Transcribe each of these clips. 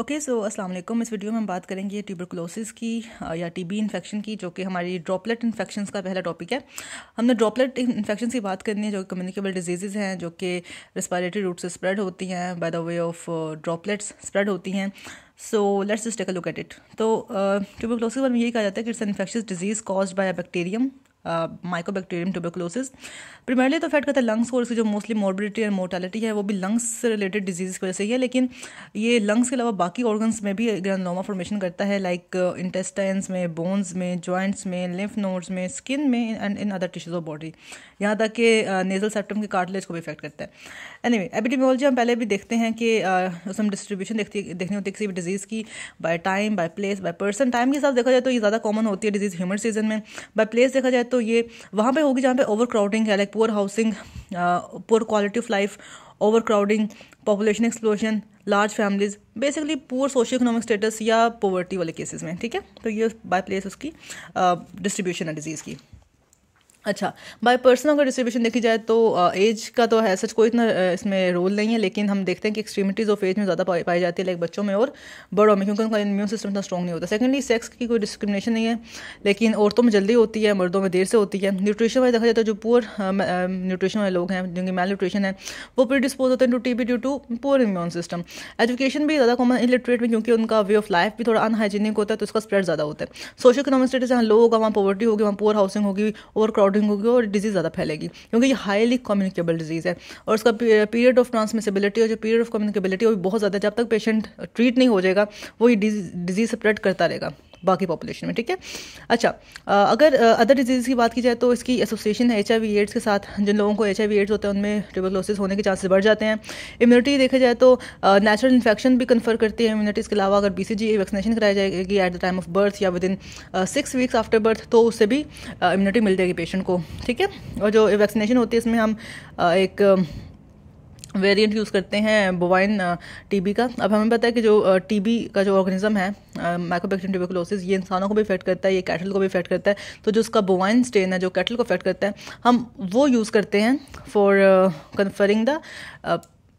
Okay so अस्सलाम वालेकुम इस वीडियो में हम बात करेंगे ट्यूबरकुलोसिस की या टीबी इन्फेक्शन की जो कि हमारी ड्रॉपलेट इन्फेक्शन का पहला टॉपिक है हमने ड्रॉपलेट इन्फेक्शन की बात करनी है जो कम्युनिकेबल डिजीजेज हैं जो कि रेस्पायरेटरी रूट से स्प्रेड होती हैं by the way of droplets spread होती हैं so let's just take a look at it तो ट्यूबरकुलोसिस में यही कहा जाता है कि it's infectious disease cause by a bacterium mycobacterium tuberculosis primarily तो इफेक्ट करता है लंग्स को इसकी जो मोस्टली मोर्बिडिटी एंड मोर्टालिटी है वो भी लंग्स से रिलेटेड डिजीज़ की वजह से ही है लेकिन ये लंग्स के अलावा बाकी ऑर्गन्स में भी ग्रैनलोमा फॉर्मेशन करता है लाइक इंटेस्टाइन्स uh, में बोन्स में जॉइंट्स में लिम्फ नोड्स में स्किन में and in other tissues of body यहाँ तक कि नेजल uh, सेप्टम के कार्टिलेज को भी इफेक्ट करता है एनी वे एपिडेमियोलॉजी हम पहले भी देखते हैं कि उसमें uh, डिस्ट्रीब्यूशन देखती देखनी होती है किसी भी डिजीज़ की by time by place by person time के हिसाब देखा जाए तो ये ज़्यादा कॉमन होती है डिजीज़ ह्यूमन सीजन में बाय प्लेस देखा जाए तो ये वहाँ पे होगी जहाँ पे ओवर क्राउडिंग है like poor housing poor quality of life over crowding population explosion large families basically poor socio economic status या पोवर्टी वाले केसेस में ठीक है तो ये बाय प्लेस उसकी डिस्ट्रीब्यूशन uh, है डिजीज़ की अच्छा बाय पर्सनों अगर डिस्ट्रीब्यूशन देखी जाए तो एज का तो है सच कोई इतना इसमें रोल नहीं है लेकिन हम देखते हैं कि एक्सट्रीमिटीज़ ऑफ एज में ज़्यादा पाई पाई जाती है लाइक बच्चों में और बड़ों में क्योंकि उनका इम्यून सिस्टम इतना स्ट्रॉग नहीं होता सेकंडली सेक्स की कोई डिस्क्रिमिनेशन नहीं है लेकिन औरतों में जल्दी होती है मर्दों में देर से होती है न्यूट्रिशन वाइज देखा जाए तो जो पुअर न्यूट्रिशन वाले लोग हैं जिनकी मेल न्यूट्रिशन है वो डिस्पोज होते हैं to T B due to poor immune system education भी ज़्यादा कॉमन इलिटरेट में क्योंकि उनका वे ऑफ लाइफ भी थोड़ा अनहाइजीनिक होता है तो उसका स्प्रेड ज़्यादा होता है सोशल इकोनॉमिक स्टेटस जहाँ लो होगा वहाँ पॉवर्टी होगी वहाँ पुअर हाउसिंग होगी ओवर क्राउड क्लॉटिंग होगी और डिजीज़ ज़्यादा फैलेगी क्योंकि ये हाईली कम्युनिकेबल डिजीज़ है और उसका पीरियड ऑफ ट्रांसमिसिबिलिटी और जो पीरियड ऑफ कम्युनिकेबिलिटी वो भी बहुत ज़्यादा जब तक पेशेंट ट्रीट नहीं हो जाएगा वो ये डिजीज़ स्प्रेड करता रहेगा बाकी पॉपुलेशन में ठीक है अच्छा अगर अदर डिजीज़ की बात की जाए तो इसकी एसोसिएशन है एच आई एड्स के साथ जिन लोगों को एच आई एड्स होते हैं उनमें ट्यूबरकुलोसिस होने के चांसेस बढ़ जाते हैं इम्यूनिटी देखा जाए तो नेचुरल इन्फेक्शन भी कन्फर करती है इम्यूनिटी इसके अलावा अगर बी सी जी वैक्सीनेशन कराई जाएगी at the time of birth या within six weeks after birth तो उससे भी इम्यूनिटी मिल जाएगी पेशेंट को ठीक है और जो वैक्सीनेशन होती है इसमें हम एक वेरिएंट यूज़ करते हैं बोवाइन टीबी uh, का अब हमें पता है कि जो टीबी uh, का जो ऑर्गेनिज्म है माइकोबैक्टीरियम uh, ट्यूबरकुलोसिस ये इंसानों को भी इफेक्ट करता है ये कैटल को भी इफेक्ट करता है तो जो उसका बोवाइन स्टेन है जो कैटल को इफेक्ट करता है हम वो यूज़ करते हैं फॉर कन्फरिंग द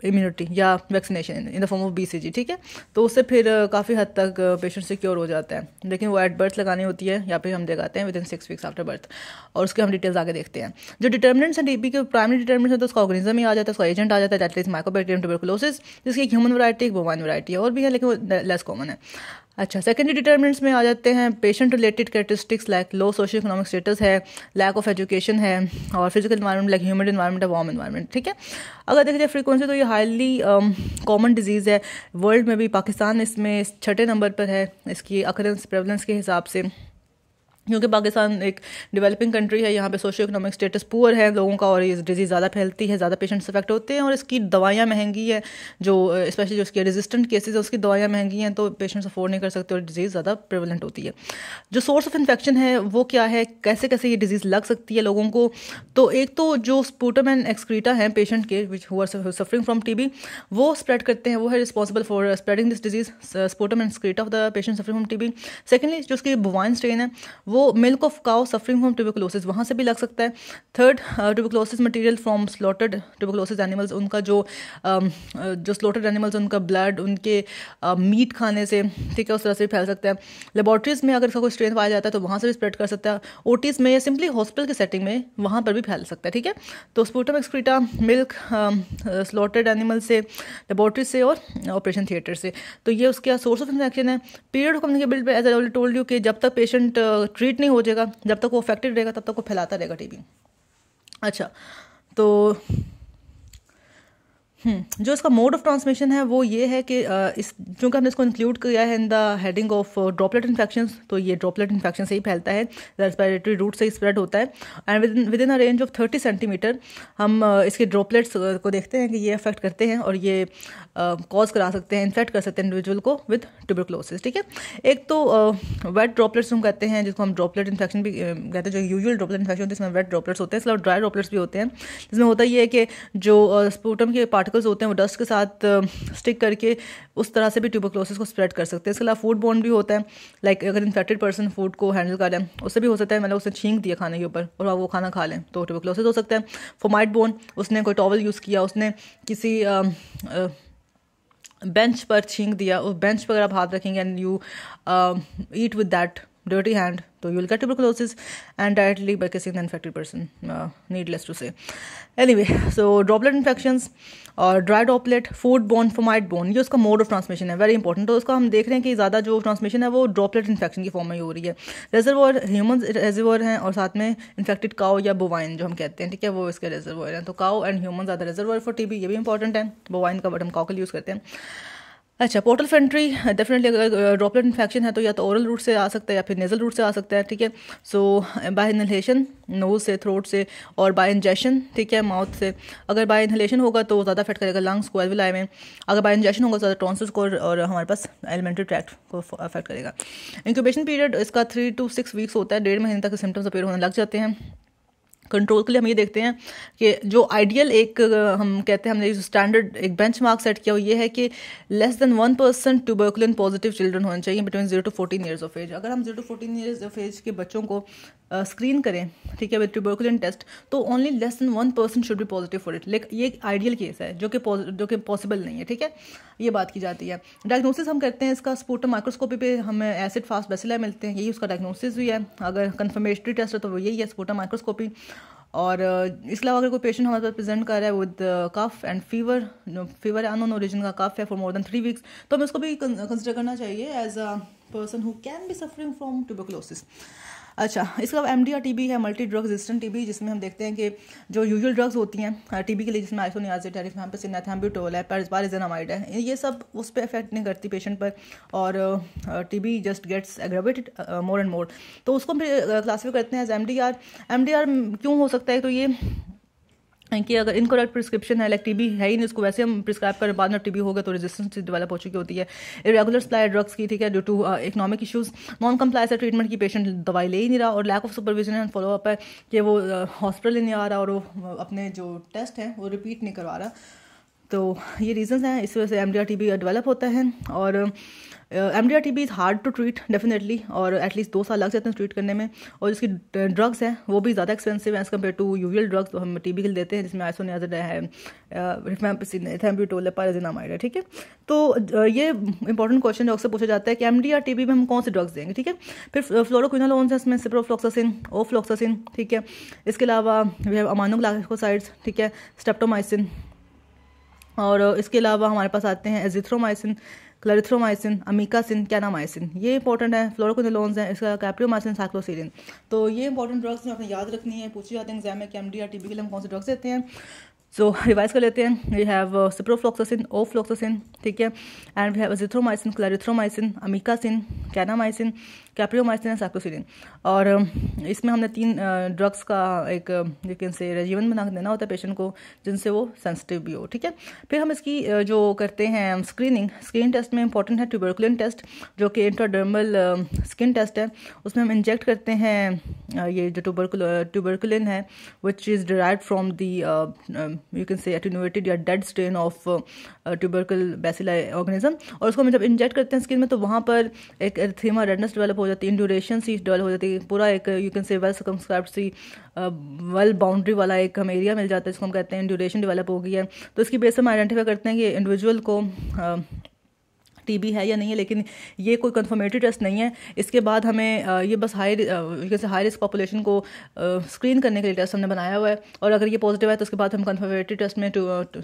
इम्यूनिटी या vaccination in the form of B ठीक है तो उससे फिर काफ़ी हद तक पेशेंट सिक्योर हो जाता है लेकिन वो एट बर्थ लगानी होती है या फिर हम लगाते हैं within six weeks after birth और उसके हम डिटेल्स आगे देखते हैं जो डिटर्मिनेंट्स हैं टीबी के प्राइमरी डिटर्मिनेंट्स हैं तो उसका ऑर्गेनिज्म ही आ जाता है उसका एजेंट आ जाता है दैट इज माइकोबैक्टीरियम ट्यूबरकुलोसिस जिसकी एक ह्यूमन वरायटी एक बोवाइन वरायटी है और भी है लेकिन वो लेस कॉमन है अच्छा सेकेंडरी डिटर्मिनेंट्स में आ जाते हैं patient related characteristics like low social economic status है लैक ऑफ एजुकेशन है और physical environment like human environment है वार्म इन्वायरमेंट ठीक है अगर देखा जाए फ्रीक्वेंसी तो ये हाईली कॉमन डिजीज़ है वर्ल्ड में भी पाकिस्तान इसमें छठे नंबर पर है इसकी अकरेंस प्रेवलेंस के हिसाब से क्योंकि पाकिस्तान एक डेवलपिंग कंट्री है यहाँ पे सोशो इकोनॉमिक स्टेटस पुअर है लोगों का और ये डिजीज़ ज़्यादा फैलती है ज़्यादा पेशेंट्स अफेक्ट होते हैं और इसकी दवाइयाँ महंगी है जो स्पेशली जो इसके रेजिस्टेंट केसेस है उसकी दवाइयाँ महंगी हैं तो पेशेंट्स अफोर्ड नहीं कर सकते और डिजीज़ ज़्यादा प्रिवलेंट होती है जो सोर्स ऑफ इन्फेक्शन है वो क्या है कैसे कैसे ये डिजीज़ लग सकती है लोगों को तो एक तो जो स्पूटम एंड एक्सक्रीटा हैं पेशेंट के विच हुआ सफरिंग फ्रॉम टी वो स्प्रेड करते हैं वो है responsible for spreading this disease sputum and excreta of the patient suffering from T B secondly जो उसकी बुवाइन स्ट्रेन है वो milk of cow suffering from tuberculosis वहाँ से भी लग सकता है third tuberculosis material from slaughtered tuberculosis animals उनका जो um, uh, जो स्लॉटेड एनिमल्स उनका ब्लड उनके मीट uh, खाने से ठीक है उस तरह से फैल सकता है लेबॉर्ट्रीज़ में अगर इसका कोई स्ट्रेन पाया जाता है तो वहाँ से भी स्प्रेड कर सकता है ओटीज़ में या सिंपली हॉस्पिटल की सेटिंग में वहाँ पर भी फैल सकता है ठीक है तो sputum excreta milk slaughtered animal से लेबॉर्ट्री से और ऑपरेशन थिएटर से तो ये उसका सोर्स ऑफ इन्फेक्शन है period of communicability as I already told you कि जब तक पेशेंट ट्रीट नहीं हो जाएगा जब तक वो अफेक्टेड रहेगा तब तक वो फैलाता रहेगा टीबी अच्छा तो हम्म, जो इसका मोड ऑफ ट्रांसमिशन है वो ये है कि इस क्योंकि हमने इसको इंक्लूड किया है in the heading of droplet infection तो ये ड्रॉपलेट इन्फेक्शन से ही फैलता है रेस्पिरेटरी रूट से ही स्प्रेड होता है and within within a range of thirty centimetre हम इसके ड्रॉपलेट्स को देखते हैं कि ये अफेक्ट करते हैं और ये कॉज करा सकते हैं इन्फेक्ट कर सकते हैं इंडिविजुअल को विद ट्यूबरक्लोसिस ठीक है एक तो वेट ड्रॉपलेट्स हम कहते हैं जिसको हम ड्रॉपलेट इन्फेक्शन भी कहते हैं जो यूजल ड्रॉपलेट इन्फेक्शन होते हैं इसमें वेट ड्रॉपलेट्स होते हैं इसके अलावा ड्राई ड्रॉपलेट्स भी होते हैं जिसमें होता ये है कि जो स्पूटम के पार्ट पार्टिकल्स होते हैं वो डस्ट के साथ स्टिक करके उस तरह से भी ट्यूबोक्लोसिस को स्प्रेड कर सकते हैं इसके अलावा फूड बोन भी होता है लाइक अगर इन्फेक्टेड पर्सन फूड को हैंडल कर लें उससे भी हो सकता है मतलब उसने छींक दिया खाने के ऊपर और वो खाना खा लें तो ट्यूबोक्लोसिस हो सकता है फोमाइट बोन उसने कोई टॉवल यूज़ किया उसने किसी आ, आ, बेंच पर छींक दिया उस बेंच पर अगर आप हाथ रखेंगे and you eat with that dirty hand तो you will get tuberculosis and directly by kissing the infected person. Uh, needless to say. Anyway, so droplet infections और dry droplet food borne fomite borne ये उसका mode of transmission है very important तो उसका हम देख रहे हैं कि ज़्यादा जो ट्रांसमिशन है वो ड्रॉपलेट इन्फेक्शन की फॉर्म में ही हो रही है रेजरवर ह्यूमन रेजरवर हैं और साथ में इन्फेक्टेड काओ या बोवाइन जो हम कहते हैं ठीक है वो इसके रेजरवर हैं तो काओ एंड ह्यूमन ज़्यादा रेजरवर फॉर टी ये भी इंपॉर्टेंट है बोवाइन का बट हम काओ के यूज़ करते हैं अच्छा पोर्टल फेंट्री डेफिनेटली अगर ड्रॉपलेट इन्फेक्शन है तो या तो ओरल रूट से आ सकता है या फिर नेजल रूट से आ सकता है ठीक है सो बाय इनहलेशन नोज से थ्रोट से और बाय इंजेशन ठीक है माउथ से अगर बाय इनहलेशन होगा तो ज़्यादा अफेक्ट करेगा लंग्स को एलविल में अगर बाय इंजेक्शन होगा तो ज़्यादा ट्रॉन्स को और हमारे पास एलिमेंट्री ट्रैक्ट को अफेक्ट करेगा इंक्यूबेशन पीरियड इसका थ्री टू सिक्स वीक्स होता है डेढ़ महीने तक सिम्टम्स अपेयर होने लग जाते हैं कंट्रोल के लिए हम ये देखते हैं कि जो आइडियल एक हम कहते हैं हमने स्टैंडर्ड एक बेंच मार्क सेट किया हुआ ये है कि less than one percent tuberculin positive children होने चाहिए between zero to fourteen years of age अगर हम zero to fourteen years of age के बच्चों को स्क्रीन करें ठीक है विद ट्यूबरकुलिन टेस्ट तो only less than one person should be positive for it like ये आइडियल केस है जो कि जो कि पॉसिबल नहीं है ठीक है ये बात की जाती है डायग्नोसिस हम करते हैं इसका स्पोटो माइक्रोस्कोपी पे हमें एसिड फास्ट बेसिला मिलते हैं यही उसका डायग्नोसिस भी है अगर कन्फर्मेटरी टेस्ट है तो वो यही है स्पोटो माइक्रोस्कोपी और इसके अलावा अगर कोई पेशेंट हमारे पास प्रेजेंट कर रहा है with cough and fever fever unknown origin का कफ है for more than three weeks तो हमें इसको भी कंसिडर करना चाहिए as a person who can be suffering from tuberculosis अच्छा इसके अलावा एम डी आर टी है मल्टी ड्रग रेजिस्टेंट टीबी जिसमें हम देखते हैं कि जो यूजुअल ड्रग्स होती हैं टीबी के लिए जिसमें आइसोनियाजिड है रिफाम सिनाथैम्ब्यूटोल है पेरिसबारिजनामाइड है ये सब उस पर इफेक्ट नहीं करती पेशेंट पर और TB just gets aggravated more and more तो उसको हम क्लासीफाई करते हैं as M D R M D R क्यों हो सकता है तो ये कि अगर इनकोरेक्ट प्रिस्क्रिप्शन है लाइक टीबी है ही नहीं उसको वैसे हम प्रिस्क्राइब करें बाद में टीबी होगा तो रेजिस्टेंस डेवलप हो चुकी होती है इरेगुलर सप्लाई ड्रग्स की ठीक है due to economic issues non compliance है ट्रीटमेंट की पेशेंट दवाई ले ही नहीं रहा और lack of supervision and follow up है कि वो uh, हॉस्पिटल नहीं आ रहा और वो uh, अपने जो टेस्ट हैं वो रिपीट नहीं करवा रहा तो ये रीज़न्स हैं इस वजह से एम डी डेवलप होता है और M D R T B is hard to treat definitely और एटलीस्ट दो साल लग जाते हैं ट्रीट करने में और जिसकी ड्रग्स हैं वो भी ज़्यादा एक्सपेंसिव हैं as compare to usual drugs तो हम टी बी देते हैं जिसमें आइसोनियाजड है थैम्ब्यूटोल है ठीक है तो ये इंपॉर्टेंट क्वेश्चन जो से पूछा जाता है कि M D R T B में हम कौन से ड्रग्स देंगे ठीक है फिर फ्लोरोक्विनालोन्स है इसमें सिप्रोफ्लोक्सासिन ओफ्लोक्सासिन ठीक है इसके अलावा वी हैव अमानुगलाकोसाइड्स ठीक है स्टेप्टोमाइसिन और इसके अलावा हमारे पास आते हैं एजिथ्रोमाइसिन क्लरिथ्रोमाइसिन अमीकासिन कैनामाइसिन ये इंपॉर्टेंट है फ्लोरोकोनिलोन्स हैं इसका कैप्रियोमाइसिन साइक्लोसिलिन तो ये इंपॉर्टेंट ड्रग्स हैं आपने याद रखनी है पूछी जाते हैं एग्जाम में कि एम डी या टीबी के लिए हम कौन से ड्रग्स देते हैं सो रिवाइज कर लेते हैं वी हैव सिप्रोफ्लोक्सोसिन ओफ्लोक्सोसिन ठीक है and we have azithromycin clarithromycin amikacin kanamycin capreomycin cycloserine और um, इसमें हमने तीन ड्रग्स uh, का एक लेकिन से रेजिमन बना देना होता है पेशेंट को जिनसे वो सेंसिटिव भी हो ठीक है फिर हम इसकी uh, जो करते हैं स्क्रीनिंग स्क्रीन टेस्ट में इंपॉर्टेंट है ट्यूबरकुलिन टेस्ट जो कि इंट्राडर्मल स्किन टेस्ट है उसमें हम इंजेक्ट करते हैं uh, ये जो ट्यूबरकुल ट्यूबरकुलिन है which is derive from the you can say attenuated or dead strain of tubercle bacilli organism और उसको हम जब इंजेक्ट करते हैं स्किन में तो वहाँ पर एक एथीमा रेडनेस डेवलप हो जाती है इंड्यूरेशन सी डेवलप हो जाती है पूरा एक you can say well circumscribed see well boundary वाला एक हम एरिया मिल जाता है जिसको हम कहते हैं इंड्यूरेशन डेवलप हो गई है तो इसकी बेस हम आइडेंटिफाई करते हैं कि इंडिविजुअल को uh, टीबी है या नहीं है लेकिन ये कोई कन्फर्मेटरी टेस्ट नहीं है इसके बाद हमें ये बस हाई जैसे हाई रिस्क पॉपुलेशन को स्क्रीन करने के लिए टेस्ट हमने बनाया हुआ है और अगर ये पॉजिटिव है तो उसके बाद हम कन्फर्मेटरी टेस्ट में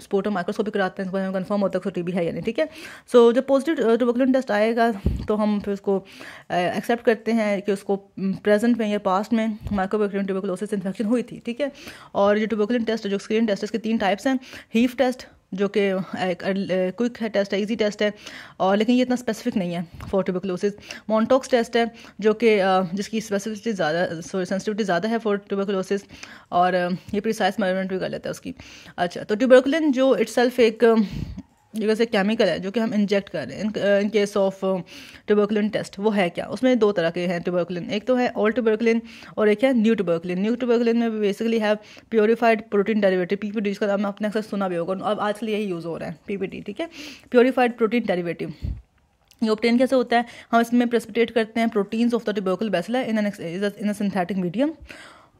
स्पोटो माइक्रोस्कोपी कराते हैं उसके हमें कन्फर्म होता है उसको टी है या नहीं ठीक है सो जब पॉजिटिव ट्यूबोकुलिन टेस्ट आएगा तो हम फिर उसको एक्सेप्ट करते हैं कि उसको प्रेजेंट में या पास्ट में माइक्रोबैक्टीरियम ट्यूबोकुलोसिस इन्फेक्शन हुई थी ठीक है और ये ट्यूबोकुलिन टेस्ट जो स्क्रीन टेस्ट इसके तीन टाइप्स हैं हीफ टेस्ट जो कि क्विक है टेस्ट है इजी टेस्ट है और लेकिन ये इतना स्पेसिफिक नहीं है फॉर ट्यूबरकुलोसिस मॉन्टोक्स टेस्ट है जो कि जिसकी स्पेसिफिसिटी ज़्यादा सॉरी सेंसिटिविटी ज़्यादा है फॉर ट्यूबरकुलोसिस और ये प्रिसाइस मेजरमेंट भी कर लेता है उसकी अच्छा तो ट्यूबरकुलिन जो इट्सल्फ एक जैसे केमिकल है जो कि हम इंजेक्ट कर रहे हैं in case of tuberculin test वो है क्या उसमें दो तरह के हैं ट्यूबरकुलिन एक तो है ओल्ड ट्यूबरकुलिन और एक है न्यू ट्यूबरकुलिन न्यू ट्यूबरकुलिन में बेसिकली है प्योरीफाइड प्रोटीन डेरिवेटिव पीपीटी जिसका नाम आपने अक्सर सुना भी होगा अब आजकल यही यूज़ हो रहा है पीपीटी ठीक है प्योरीफाइड प्रोटीन डेरिवेटिव ये ऑप्टेन कैसे होता है हम इसमें प्रेसिपिटेट करते हैं proteins of the tubercle bacilli in in synthetic medium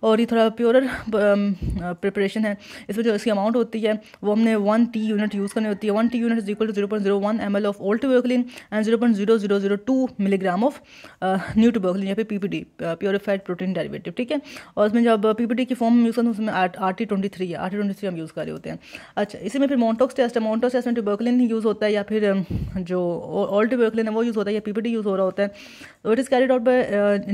और ये थोड़ा प्योर प्रिपरेशन है इसमें जो इसकी अमाउंट होती है वो हमने वन टी यूनिट यूज़ करनी होती है one T unit is equal to zero point zero one M L of old tuberculin and zero point zero zero zero two milligram of new tuberculin या फिर P P D purified protein derivative ठीक है और उसमें जब P P D की form use करते हैं उसमें आर टी ट्वेंटी थ्री है आर टी ट्वेंटी थ्री हम यूज़ कर रहे होते हैं अच्छा इसी में फिर मोन्टोक्स टेस्ट है मोन्टोक्स टेस्ट में ट्यूबोकलिन यूज़ होता है या फिर जो ओल्ड ट्यूबोकलिन है वो यूज़ होता है या पी पी डी यूज़ हो रहा होता है it is carried out by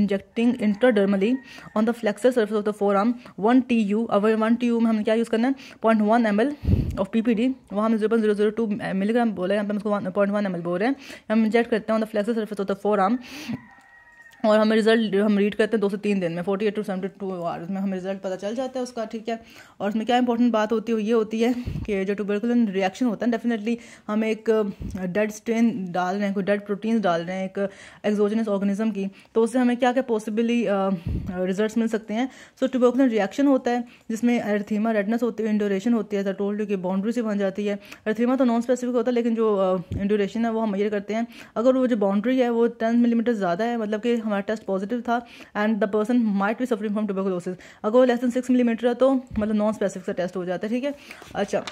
injecting intradermally on the flexor surface of the of the forearm 1 TU अब टी यू में हमें क्या यूज़ करना है point one M L of P P D वहाँ हम zero point zero zero two milligram बोले यहाँ पे हम उसको पॉइंट वन एम एल बोल रहे हैं हम इंजेक्ट करते हैं on the flexor surface of the forearm और हमें रिजल्ट हम रीड करते हैं दो से तीन दिन में forty eight to seventy two hours में हमें रिजल्ट पता चल जाता है उसका ठीक है और उसमें क्या इंपॉर्टेंट बात होती है ये होती है कि जो ट्यूबरकुलन रिएक्शन होता है डेफिनेटली हम एक डेड स्ट्रेन डाल रहे हैं कोई डेड प्रोटीन्स डाल रहे हैं एक एक्जोजनस ऑर्गेनिज्म की तो उससे हमें क्या क्या पॉसिबली रिजल्ट मिल सकते हैं सो ट्यूबरकुलन रिएक्शन होता है जिसमें अर्थीमा रेडनेस होती है इंडोरेशन होती है टोल्ड की बाउंड्री से बन जाती है अर्थीमा तो नॉन स्पेसिफिक होता है लेकिन जो इंडोरेशन है वो हम ये करते हैं अगर वो जो बाउंड्री है वो टेन मिलीमीटर ज़्यादा है मतलब कि हमारा टेस्ट पॉजिटिव था and the person might be suffering from tuberculosis अगर वो लेस दैन सिक्स मिलीमीटर है तो मतलब नॉन स्पेसिफिक सा टेस्ट हो जाता है ठीक है अच्छा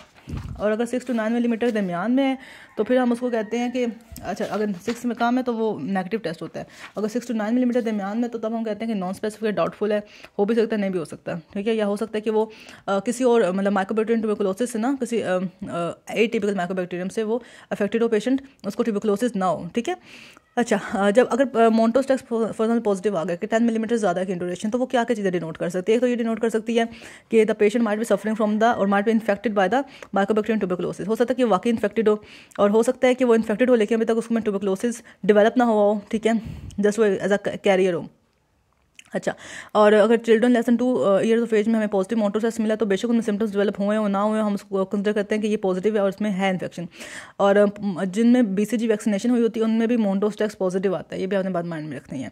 और अगर सिक्स टू नाइन मिलीमीटर दरमियान में है तो फिर हम उसको कहते हैं कि अच्छा अगर सिक्स में कम है तो वो नेगेटिव टेस्ट होता है अगर सिक्स टू नाइन मिलीमीटर दरमियान में तो तब हम कहते हैं कि नॉन स्पेसिफिक डाउटफुल है हो भी सकता है नहीं भी हो सकता ठीक है या हो सकता है कि वो आ, किसी और मतलब माइक्रोबैक्टीरियम ट्यूबिकुलोसिस से ना किसी ए टिपिकल माइक्रोबैक्टीरियम से वो अफेक्टेड हो पेशेंट उसको ट्यूबिकुलोसिस ना हो ठीक है अच्छा जब अगर Mantoux test for example positive आ गया कि टेन मिलीमीटर ज़्यादा की इंडोरेशन तो वो क्या क्या चीज़ें डिनोट कर सकती है एक तो ये डिनोट कर सकती है कि the patient might be suffering from the और might be infected by the mycobacterium tuberculosis हो सकता है कि वाकई इन्फेक्टेड हो और हो सकता है कि वो इन्फेक्टेड हो लेकिन अभी तक उसमें ट्यूबरकुलोसिस डेवलप ना हुआ हो ठीक है जस्ट वो एज अ कैरियर हो अच्छा और अगर children less than two years of age में हमें पॉजिटिव मोटोसेस मिला तो बेशक उनमें सिम्टम्स डेवलप हुए हो ना हुए हम उसको कंसिडर करते हैं कि ये पॉजिटिव है और इसमें है इन्फेक्शन और जिनमें बीसीजी वैक्सीनेशन हुई होती है उनमें भी मोटोस्टेक्स पॉजिटिव आता है ये भी अपने बाद माइंड में रखनी है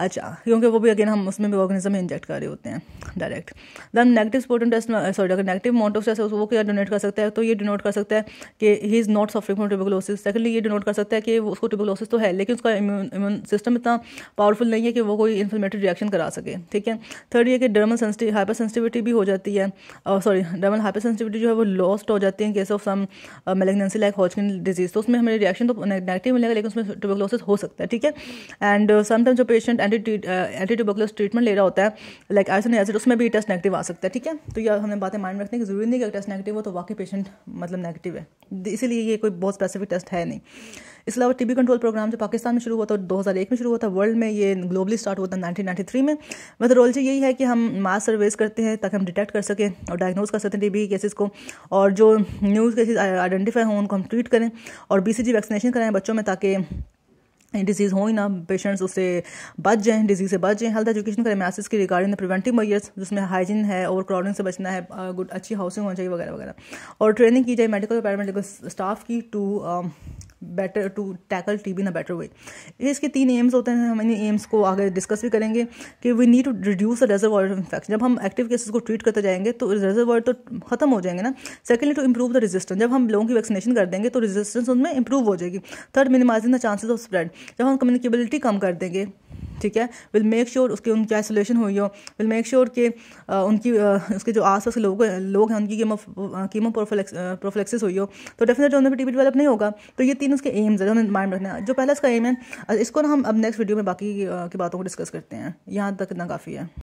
अच्छा क्योंकि वो भी अगेन हम उसमें भी ऑर्गेनिज्म में इंजेक्ट कर रहे होते हैं डायरेक्ट दैन नेगेटिव स्पोर्टन टेस्ट सॉरी अगर नेगेटिव अमाउंट ऑफ स्ट्रेस वो क्या डोनेट कर सकता है तो ये डिनोट कर सकता है कि he is not suffering from tuberculosis secondly ये डिनोट कर सकता है कि उसको ट्यूबिकलोसिस तो है लेकिन उसका इम्यून इम्यून सिस्टम इतना पावरफुल नहीं है कि वो कोई इन्फ्लेमेटरी रिएक्शन करा सके ठीक है थर्ड ये कि डर्मल सेंसिटिव हाइपर सेंसिटिविटी भी हो जाती है सॉरी डर्मल हाइपर सेंसिटिविटी जो है वो लॉस्ट हो जाती है in case of some malignancy like Hodgkin disease तो उसमें हमें रिएक्शन तो नेगेटिव मिलेगा लेकिन उसमें ट्यूबिकलोसिस हो सकता है ठीक है एंड समटाइम्स जो patient anti anti tuberculosis treatment ले रहा होता है लाइक आइसन एसिड उसमें भी टेस्ट नेगेटिव आ सकता है ठीक है तो यह हमें बातें माइंड रखने की जरूरी नहीं कि टेस्ट नेगेटिव हो तो वाकई पेशेंट मतलब नेगेटिव है इसीलिए ये कोई बहुत स्पेसिफिक टेस्ट है नहीं इसके अलावा टीबी कंट्रोल प्रोग्राम जो पाकिस्तान में शुरू हुआ था एक में शुरू हुआ था वर्ल्ड में ये ग्लोबली स्टार्ट हुआ था थ्री में मेथोडोलॉजी यही है कि हम मास सर्वेस करते हैं ताकि हम डिटेक्ट कर सकें और डायग्नोज कर सकें टीबी केसेस को और जो न्यूज़ केसेज आइडेंटिफाई हों उनको हम ट्रीट करें और बीसीजी वैक्सीनेशन कराएं बच्चों में ताकि डिजीज़ हो ही ना पेशेंट्स उससे बच जाएं डिजीज़ से बच जाएं हेल्थ एजुकेशन करें मैसेज के रिगार्डिंग द प्रिवेंटिव मैयर्स जिसमें हाइजीन है ओवर क्राउडिंग से बचना है गुड अच्छी हाउसिंग होनी चाहिए वगैरह वगैरह और ट्रेनिंग की जाए मेडिकल और पैरामेडिकल स्टाफ की to better to tackle T B in a better way इसके तीन एम्स होते हैं हम इन एम्स को आगे डिस्कस भी करेंगे कि we need to reduce the reserve of infection जब हम एक्टिव केसेस को ट्रीट करते जाएंगे तो रेजर्वायर तो खत्म हो जाएंगे ना secondly to improve the resistance जब हम लोगों की वैक्सीनेशन कर देंगे तो रेजिस्टेंस उनमें इंप्रूव हो जाएगी third minimizing the chances of spread जब हम कम्युनिकेबिलिटी कम कर देंगे ठीक है विल मेक श्योर उसके उनकी आइसोलेशन हुई हो विल मेक श्योर के उनकी उसके जो आस पास लोग लोग हैं उनकी कीमो कीमो प्रोफ्लेक्सिस हुई हो तो डेफिनेटली टी टीबी डेवलप नहीं होगा तो ये तीन उसके एम्स है उन्होंने माइंड रखना है जो पहला उसका एम है इसको ना हम अब नेक्स्ट वीडियो में बाकी की बातों को डिस्कस करते हैं यहाँ तक इतना काफ़ी है